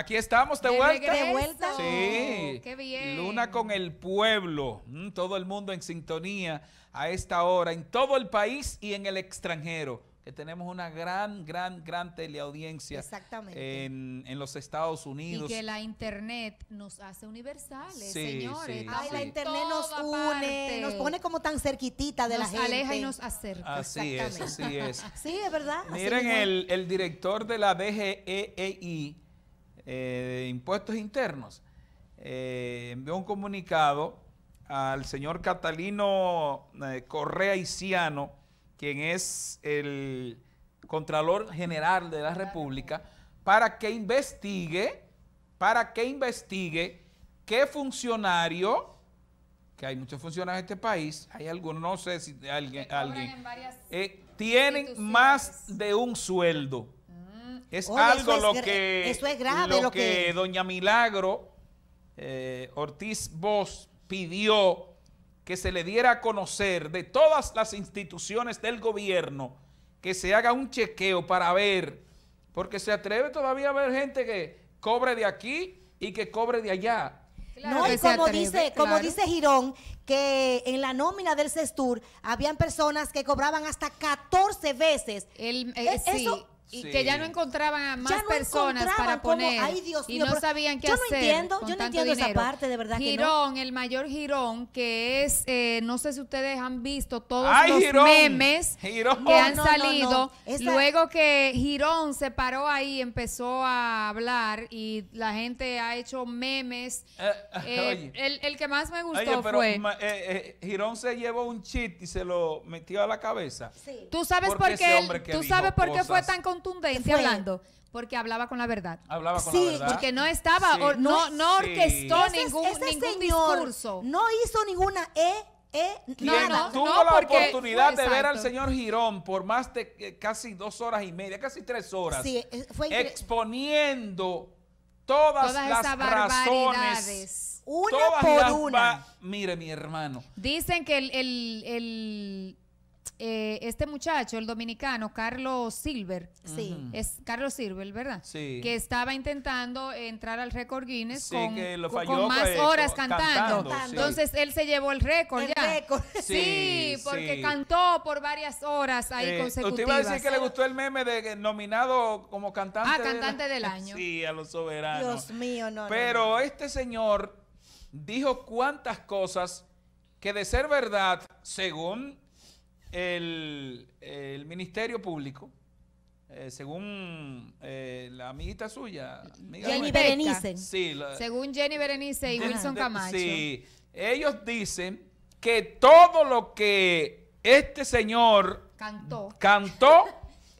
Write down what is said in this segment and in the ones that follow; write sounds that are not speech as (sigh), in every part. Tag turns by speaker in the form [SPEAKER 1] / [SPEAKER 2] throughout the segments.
[SPEAKER 1] Aquí estamos, de vuelta? de vuelta. Sí. Oh, qué bien. Luna con el pueblo. Mm, todo el mundo en sintonía a esta hora, en todo el país y en el extranjero. Que tenemos una gran, gran, gran teleaudiencia Exactamente. En, los Estados Unidos. Y que
[SPEAKER 2] la internet nos hace
[SPEAKER 3] universales, señores. Ay, la internet nos une, nos pone como tan cerquitita de la gente. Nos aleja y nos acerca. Así es, así es. (laughs) sí, es verdad. Miren,
[SPEAKER 1] el, el director de la DGEEI eh, de Impuestos Internos eh, envió un comunicado al señor Catalino eh, Correa Iciano, quien es el Contralor General de la República, para que investigue, para que investigue qué funcionario, que hay muchos funcionarios en este país, hay algunos, no sé si alguien, tienen más de un sueldo. Es algo lo que. es grave. Lo, que, doña Milagro eh, Ortiz Vos pidió que se le diera a conocer de todas las instituciones del gobierno que se haga un chequeo para ver, porque se atreve todavía a ver gente que cobre de aquí y que cobre de allá.
[SPEAKER 3] no, y como dice, como dice Girón, que en la nómina del cestur habían personas que cobraban hasta 14 veces. El, eh, e-, y que ya no encontraban a más
[SPEAKER 2] personas para poner y no sabían qué yo hacer. No yo no entiendo esa parte, de verdad. que no. el mayor girón, que es, eh, no sé si ustedes han visto todos los memes
[SPEAKER 1] que han salido. Luego
[SPEAKER 2] que Girón se paró ahí, empezó a hablar y la gente ha hecho memes.
[SPEAKER 1] Eh,
[SPEAKER 2] eh, el, que más me gustó fue.
[SPEAKER 1] girón se llevó un chit y se lo metió a la cabeza. ¿Tú sabes por qué? ¿Tú sabes por qué fue tan
[SPEAKER 2] contundente hablando. Porque hablaba con la verdad.
[SPEAKER 1] Hablaba con la verdad. Porque no
[SPEAKER 2] estaba, no, no orquestó
[SPEAKER 3] ningún, ningún discurso. No hizo ninguna E eh, no, no, tuvo la
[SPEAKER 1] oportunidad de ver al señor Girón por más de eh, casi dos horas y media, casi tres horas, sí, eh, fue exponiendo todas, las razones.
[SPEAKER 2] Una por
[SPEAKER 1] una. Mire, mi hermano.
[SPEAKER 2] Dicen que el eh, este muchacho, el dominicano, Carlos Silver. Sí. Es Carlos Silver, ¿verdad? Sí. Que estaba intentando entrar al récord Guinness con, más pues, horas cantando. Entonces él se llevó el récord ya. (laughs) Sí, porque cantó por varias horas ahí consecutivas. Eh, usted iba a decir que
[SPEAKER 1] le gustó el meme de nominado como cantante. Ah, cantante del, (laughs) ah, año. Sí, a los soberanos. Dios
[SPEAKER 3] mío, no. Pero
[SPEAKER 1] este señor dijo cuántas cosas que de ser verdad, según el, Ministerio Público, eh, según eh, la amiguita suya, Jenny Berenice. según
[SPEAKER 2] Jenny Berenice y Wilson Camacho. Sí,
[SPEAKER 1] ellos dicen que todo lo que este señor cantó, cantó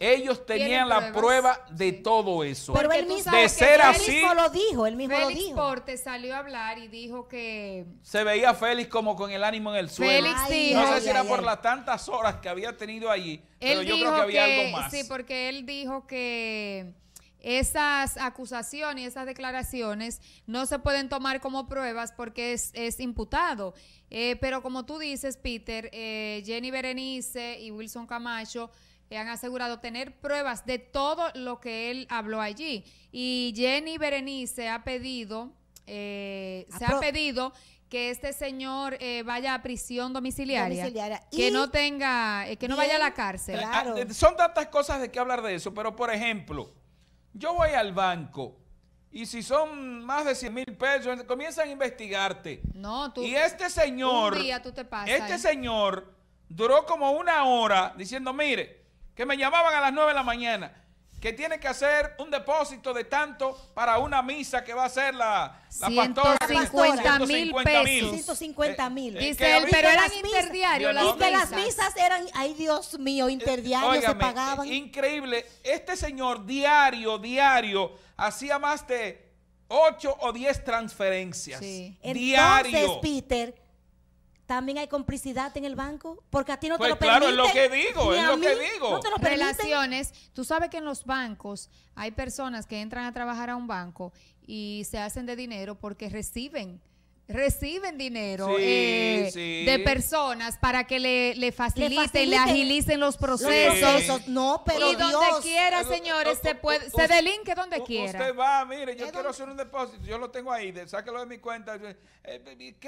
[SPEAKER 1] ellos tenían la prueba de todo eso. Pero él mismo, de ser él mismo lo
[SPEAKER 3] dijo, él mismo
[SPEAKER 2] Félix lo dijo. Porte salió a hablar y dijo que...
[SPEAKER 1] Se veía Félix como con el ánimo en el suelo. Félix dijo, no sé si era por las tantas horas que había tenido allí, pero yo creo que había algo más. Sí,
[SPEAKER 2] porque él dijo que esas acusaciones, y esas declaraciones no se pueden tomar como pruebas porque es, imputado. Eh, pero como tú dices, Peter, eh, Jenny Berenice y Wilson Camacho han asegurado tener pruebas de todo lo que él habló allí. Y Jenny Berenice ha pedido, eh, se ha pedido que este señor eh, vaya a prisión domiciliaria, que no tenga, eh, que no vaya a la cárcel. Ah,
[SPEAKER 1] son tantas cosas de que hablar de eso, pero por ejemplo, yo voy al banco y si son más de 100 mil pesos, comienzan a investigarte. Y este señor, este señor duró como una hora diciendo, mire, que me llamaban a las 9 de la mañana, que tiene que hacer un depósito de tanto para una misa que va a ser la, 150 pastora. mil pesos.
[SPEAKER 3] 150 mil. Eh, eh, Dice él, pero eran interdiarios Y que las misas
[SPEAKER 1] eran, ay Dios mío, eh, interdiarios se pagaban. Increíble, este señor diario, diario, hacía más de 8 o 10 transferencias. Sí. Entonces,
[SPEAKER 3] Peter también hay complicidad en el banco, porque a ti no te
[SPEAKER 2] pues lo claro, Claro, es lo que digo, es lo que digo. Relaciones.
[SPEAKER 3] Tú sabes que en los bancos
[SPEAKER 2] hay personas que entran a trabajar a un banco y se hacen de dinero porque reciben reciben dinero eh, de personas para que le, le, faciliten, le, le agilicen los procesos. No, pero y donde quiera, eh, señores, eh, se puede, se delinque donde quiera. Usted
[SPEAKER 1] va, mire, yo quiero hacer un depósito, yo lo tengo ahí, de, sáquelo de mi cuenta.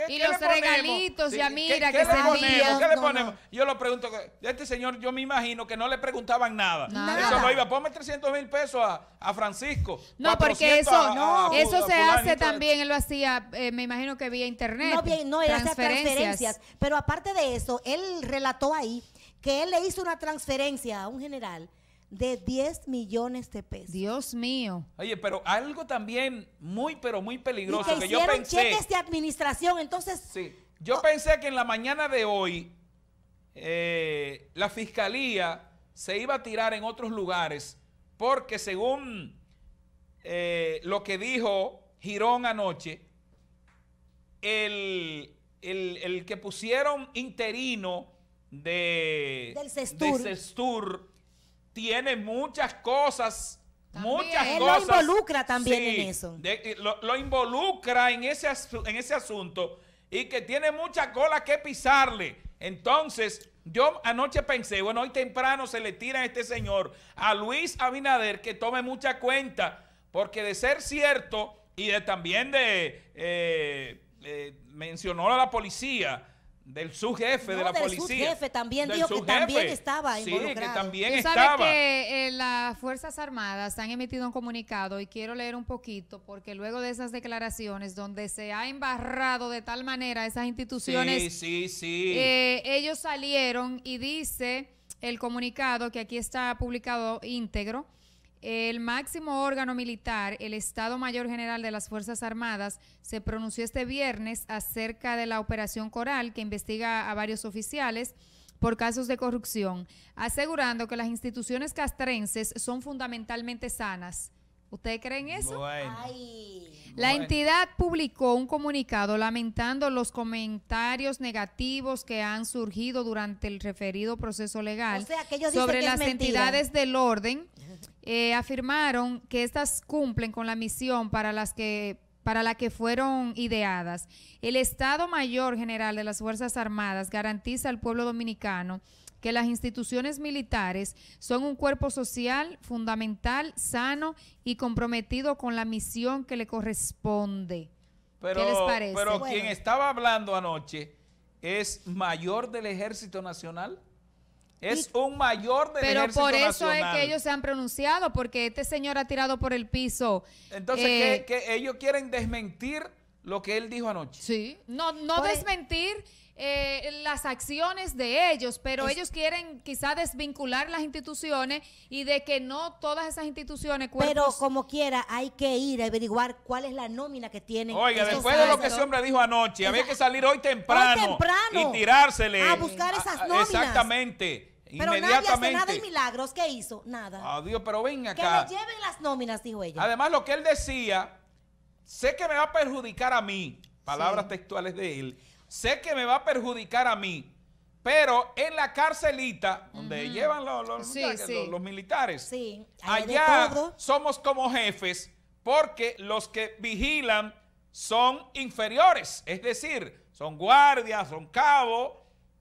[SPEAKER 1] y los regalitos, ya mira, que se ¿Qué le ponemos? Yo lo pregunto, este señor, yo me imagino que no le preguntaban nada. Eso iba, ponme 300 mil pesos a, Francisco. No, porque eso, eso se hace también,
[SPEAKER 2] él lo hacía, me
[SPEAKER 3] imagino que vía internet. No, vía, no transferencias. Pero aparte de eso, él relató ahí que él le hizo una transferencia a un general de 10 millones de pesos. Dios mío.
[SPEAKER 1] Oye, pero algo también muy, pero muy peligroso y que, yo pensé. cheques
[SPEAKER 3] de administración, entonces. Sí.
[SPEAKER 1] Yo pensé que en la mañana de hoy eh, la fiscalía se iba a tirar en otros lugares porque según eh, lo que dijo Girón anoche, el, que pusieron interino de, Del Sestur. tiene muchas cosas muchas Él cosas. lo involucra también en eso. lo, involucra en ese, en ese asunto y que tiene mucha cola que pisarle. Entonces, yo anoche pensé, bueno, hoy temprano se le tira a este señor, a Luis Abinader, que tome mucha cuenta, porque de ser cierto y de también de eh, eh, mencionó a la policía del subjefe jefe de la del policía. Subjefe, también dijo que también estaba involucrado. Sí, que también estaba. que
[SPEAKER 2] eh, las Fuerzas Armadas han emitido un comunicado y quiero leer un poquito porque luego de esas declaraciones donde se ha embarrado de tal manera esas instituciones,
[SPEAKER 1] sí, eh,
[SPEAKER 2] ellos salieron y dice el comunicado que aquí está publicado íntegro. El máximo órgano militar, el Estado Mayor General de las Fuerzas Armadas, se pronunció este viernes acerca de la operación Coral que investiga a varios oficiales por casos de corrupción, asegurando que las instituciones castrenses son fundamentalmente sanas ¿Ustedes creen eso? La entidad publicó un comunicado lamentando los comentarios negativos que han surgido durante el referido proceso legal sobre las entidades del orden. (laughs) Eh, afirmaron que estas cumplen con la misión para las que para la que fueron ideadas. El Estado Mayor General de las Fuerzas Armadas garantiza al pueblo dominicano que las instituciones militares son un cuerpo social fundamental, sano y comprometido con la misión que le corresponde. Pero, ¿Qué les parece?
[SPEAKER 1] Pero quien estaba hablando anoche es mayor del Ejército Nacional. Es un mayor del Ejército Nacional. Pero por eso es que
[SPEAKER 2] ellos se han pronunciado, porque este señor ha tirado por el piso. Entonces, que,
[SPEAKER 1] eh, ellos quieren desmentir lo que él dijo anoche. Sí,
[SPEAKER 2] no, no e- desmentir eh, las acciones de ellos, pero ellos quieren quizá desvincular las instituciones y de que no todas esas instituciones...
[SPEAKER 3] Cuerpos, pero como quiera, hay que ir a averiguar cuál es la nómina que tienen. Oiga, después de lo que ese
[SPEAKER 1] hombre dijo anoche, había que salir hoy temprano, y tirársele. A buscar
[SPEAKER 3] esas ah, nóminas. Exactamente.
[SPEAKER 1] Pero nadie hace nada de
[SPEAKER 3] milagros. que hizo? Nada.
[SPEAKER 1] Adiós, pero ven
[SPEAKER 3] acá. Que le lleven las
[SPEAKER 1] nóminas, dijo ella. Además, lo que él decía, sé que me va a perjudicar a mí. Palabras textuales de él sé que me va a perjudicar a mí, pero en la carcelita, donde llevan los, militares, allá somos como jefes porque los que vigilan son inferiores, es decir, son guardias, son cabos,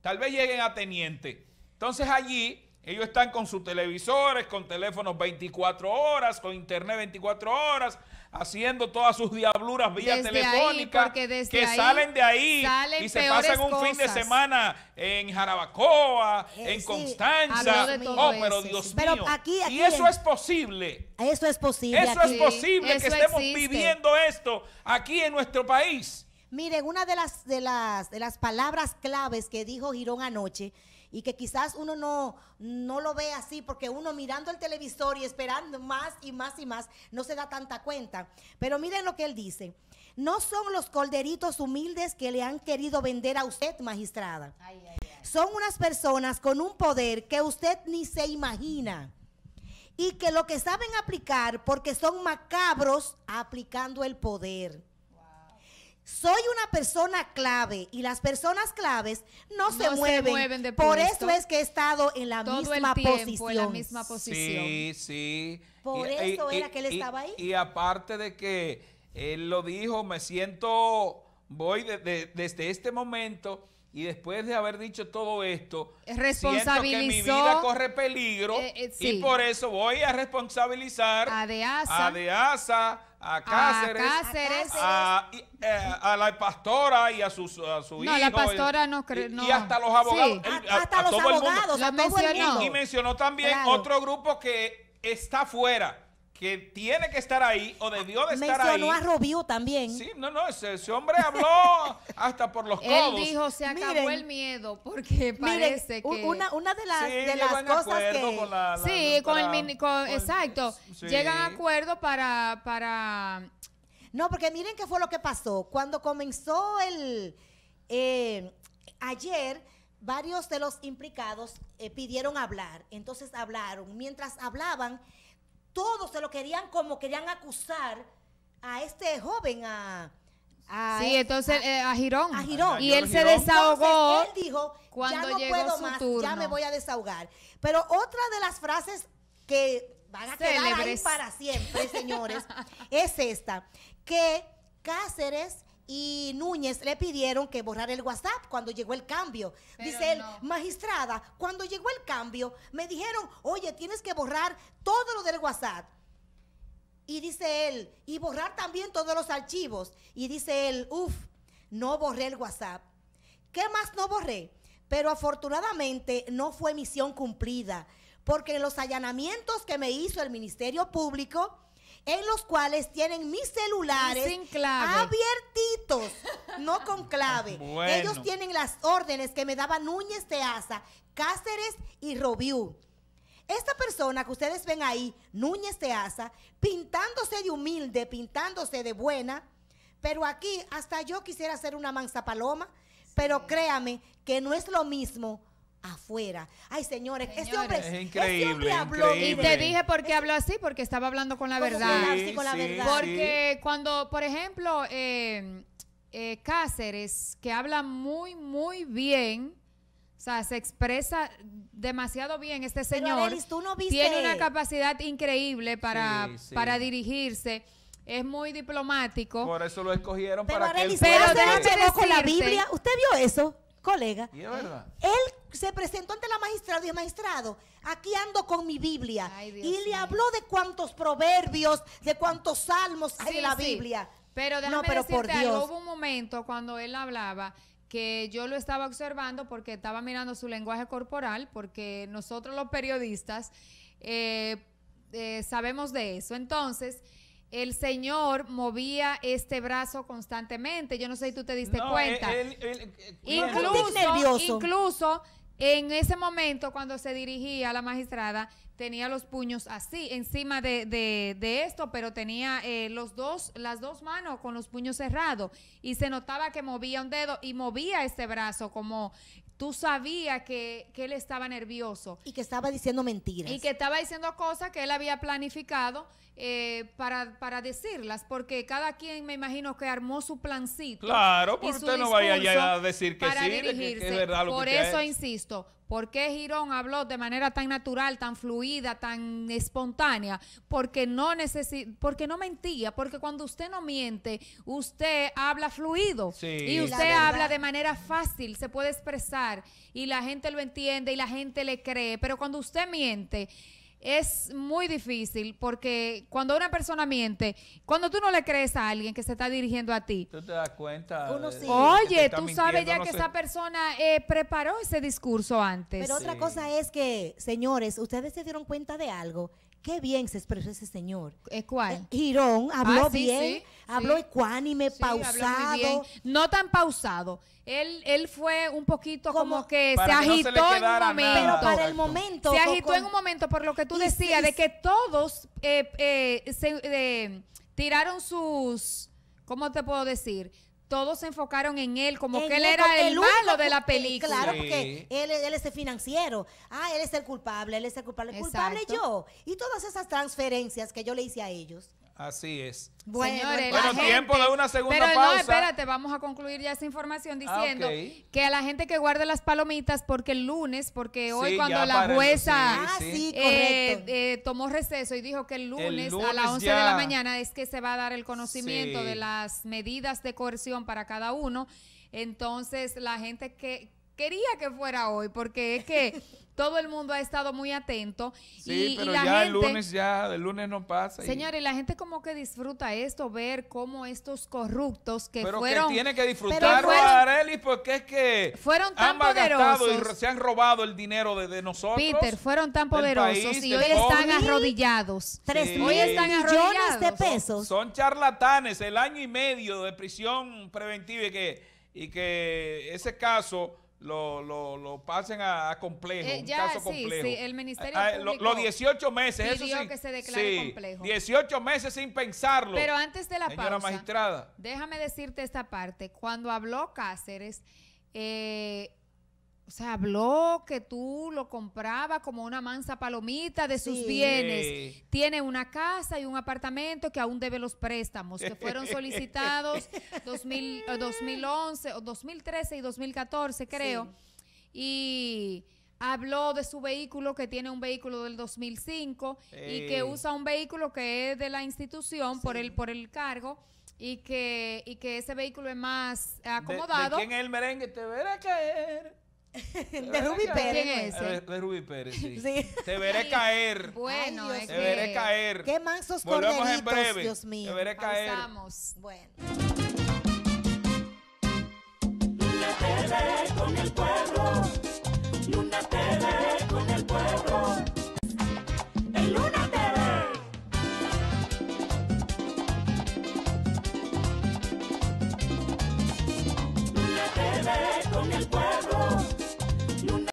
[SPEAKER 1] tal vez lleguen a teniente. Entonces allí ellos están con sus televisores, con teléfonos 24 horas, con internet 24 horas, haciendo todas sus diabluras vía telefónica
[SPEAKER 2] que salen de ahí y se pasan un fin de semana
[SPEAKER 1] en Jarabacoa, eh, en Constanza. Oh, pero Dios mío. y eso es posible. Eso es posible. Eso es posible que estemos viviendo esto aquí en nuestro país.
[SPEAKER 3] Miren, una de las, de las, de las palabras claves que dijo Girón anoche y que quizás uno no, no lo ve así porque uno mirando el televisor y esperando más y más y más no se da tanta cuenta. Pero miren lo que él dice. No son los colderitos humildes que le han querido vender a usted, magistrada. Son unas personas con un poder que usted ni se imagina y que lo que saben aplicar porque son macabros aplicando el poder soy una persona clave y las personas claves no, se, mueven. Por eso es que he estado en la, misma, posición.
[SPEAKER 1] Sí, sí. Por y, eso era que él estaba ahí. Y aparte de que él lo dijo, me siento, voy desde este momento. Y después de haber dicho todo esto, siento que mi vida corre peligro eh, eh, y por eso voy a responsabilizar a a Deasa a Cáceres, a, eh, a, la pastora y a su, a su no, hijo. La pastora no Y, hasta los abogados. hasta los abogados. El mundo. Y, mencionó también otro grupo que está fuera que tiene que estar ahí o debió de ah, estar ahí. Mencionó a Robiu también. Sí, no, no, ese, hombre habló hasta por los codos. Él dijo, se acabó el
[SPEAKER 2] miedo, porque parece que... Una,
[SPEAKER 1] de las, de las cosas que... sí, con el... Mini,
[SPEAKER 2] exacto, llegan a
[SPEAKER 3] acuerdo para, para... No, porque miren qué fue lo que pasó. Cuando comenzó el... Eh, ayer varios de los implicados eh, pidieron hablar, entonces hablaron. Mientras hablaban, todos se lo querían como querían acusar a este joven, a... sí, entonces
[SPEAKER 2] eh, a, Girón. A Girón. Y él se desahogó. él
[SPEAKER 3] dijo, cuando ya no puedo su más, turno. ya me voy a desahogar. Pero otra de las frases que van a quedar ahí para siempre, señores, (laughs) es esta, que Cáceres y Núñez le pidieron que borrar el WhatsApp cuando llegó el cambio. Dice él, magistrada, cuando llegó el cambio, me dijeron, oye, tienes que borrar todo lo del WhatsApp. Y dice él, y borrar también todos los archivos. Y dice él, uff, no borré el WhatsApp. ¿Qué más no borré? Pero afortunadamente no fue misión cumplida, porque en los allanamientos que me hizo el Ministerio Público, en los cuales tienen mis celulares abiertitos, no con (laughs) clave. Ellos tienen las órdenes que me daba Núñez de Asa, Cáceres y Robiú. Esta persona que ustedes ven ahí, Núñez de Asa, pintándose de humilde, pintándose de buena, pero aquí hasta yo quisiera ser una mansa paloma, pero créame que no es lo mismo afuera. Ay, señores, este hombre, es
[SPEAKER 1] habló. Y te dije
[SPEAKER 3] por qué habló así, porque estaba hablando con
[SPEAKER 2] la verdad. con la verdad. Porque cuando, por ejemplo, eh, eh, Cáceres, que habla muy, muy bien, o sea, se expresa demasiado bien este señor. ¿tú no Tiene una capacidad increíble para, para dirigirse es muy diplomático. Por
[SPEAKER 1] eso lo escogieron para que Pero con la Biblia.
[SPEAKER 3] ¿Usted vio eso, colega? Y es verdad. Él se presentó ante la magistrada y dijo, magistrado, aquí ando con mi Biblia. y le habló de cuántos proverbios, de cuántos salmos hay la Biblia. Pero déjame decirte hubo
[SPEAKER 2] un momento cuando él hablaba que yo lo estaba observando porque estaba mirando su lenguaje corporal, porque nosotros los periodistas eh, eh, sabemos de eso. Entonces, el Señor movía este brazo constantemente. Yo no sé si tú te diste cuenta. Él,
[SPEAKER 1] incluso,
[SPEAKER 2] incluso en ese momento, cuando se dirigía a la magistrada, tenía los puños así, encima de, de, esto, pero tenía eh, los dos, las dos manos con los puños cerrados. Y se notaba que movía un dedo y movía ese brazo, como tú sabías que, que, él estaba nervioso. Y que estaba
[SPEAKER 3] diciendo mentiras. Y que
[SPEAKER 2] estaba diciendo cosas que él había planificado eh, para, para decirlas, porque cada quien me imagino que armó su plancito. Claro, porque usted no vaya a decir que sí, Que es verdad lo Por eso insisto, ¿por qué Girón habló de manera tan natural, tan fluida, tan espontánea? Porque no porque no mentía, porque cuando usted no miente, usted habla fluido y usted habla de manera fácil, se puede expresar y la gente lo entiende y la gente le cree, pero cuando usted miente, es muy difícil porque cuando una persona miente, cuando tú no le crees a alguien que se está dirigiendo a ti,
[SPEAKER 1] tú te das cuenta. Oye, tú sabes ya que esa
[SPEAKER 3] persona eh, preparó ese discurso antes. Pero otra cosa es que, señores, ustedes se dieron cuenta de algo Qué bien se expresó ese señor. ¿Eh, ¿Cuál? Eh, Girón, habló ah, bien, habló ecuánime, pausado. No
[SPEAKER 2] tan pausado. Él, él fue un poquito como, que se agitó en un momento. Pero para el momento. Se agitó en un momento por lo que tú decías, de que todos eh, tiraron sus, ¿cómo te puedo decir? todos se enfocaron
[SPEAKER 3] en él, como que él era el, malo de la película. Claro, porque él, es el financiero. Ah, él es el culpable, él es el culpable. El culpable yo. Y todas esas transferencias que yo le hice a
[SPEAKER 1] ellos. Así es. Bueno, tiempo de una segunda pero no, espérate,
[SPEAKER 3] vamos a concluir
[SPEAKER 2] ya esa información ah, diciendo que a la gente que guarde las palomitas, porque el lunes, porque hoy cuando la jueza ah, eh, eh, tomó receso y dijo que el lunes, a las 11 de la mañana es que se va a dar el conocimiento de las medidas de coerción para cada uno, entonces la gente que quería que fuera hoy porque es que (laughs) todo el mundo ha estado muy atento. Sí, pero ya el lunes,
[SPEAKER 1] ya, el lunes no pasa. Señores,
[SPEAKER 2] y... la gente como que disfruta esto, ver cómo estos corruptos que fueron... Pero que tiene
[SPEAKER 1] que disfrutar a Arely porque es que... Fueron tan poderosos. Y se han robado el dinero de, nosotros. Peter,
[SPEAKER 2] fueron tan poderosos y hoy están arrodillados. Hoy están
[SPEAKER 1] arrodillados. de pesos. Son charlatanes, el año y medio de prisión preventiva que, y que ese caso lo, pasen a, complejo, eh, ya, un caso complejo. Sí, el Ministerio ah, eh, Público Los 18 meses, pidió eso sí, que se declare complejo. 18 meses sin pensarlo. Pero antes de la señora magistrada.
[SPEAKER 2] déjame decirte esta parte. Cuando habló Cáceres, eh, o sea, habló que tú lo compraba como una mansa palomita de sus bienes. Tiene una casa y un apartamento que aún debe los préstamos que fueron (laughs) solicitados 2011 eh, o 2013 y 2014, creo. Y habló de su vehículo, que tiene un vehículo del 2005 y que usa un vehículo que es de la institución por, el, por el cargo y que, y que ese vehículo es más
[SPEAKER 1] acomodado. ¿De, el merengue? Te verá caer. (laughs) de Ruby Pérez. ¿Quién pues. De Ruby Pérez, sí. sí. Te veré caer. Bueno, Ay, es Te que... veré caer. Qué mansos Volvemos en breve. Dios mío. Te veré caer. Pasamos Bueno. Luna
[SPEAKER 3] TV con el pueblo. Luna TV con el pueblo.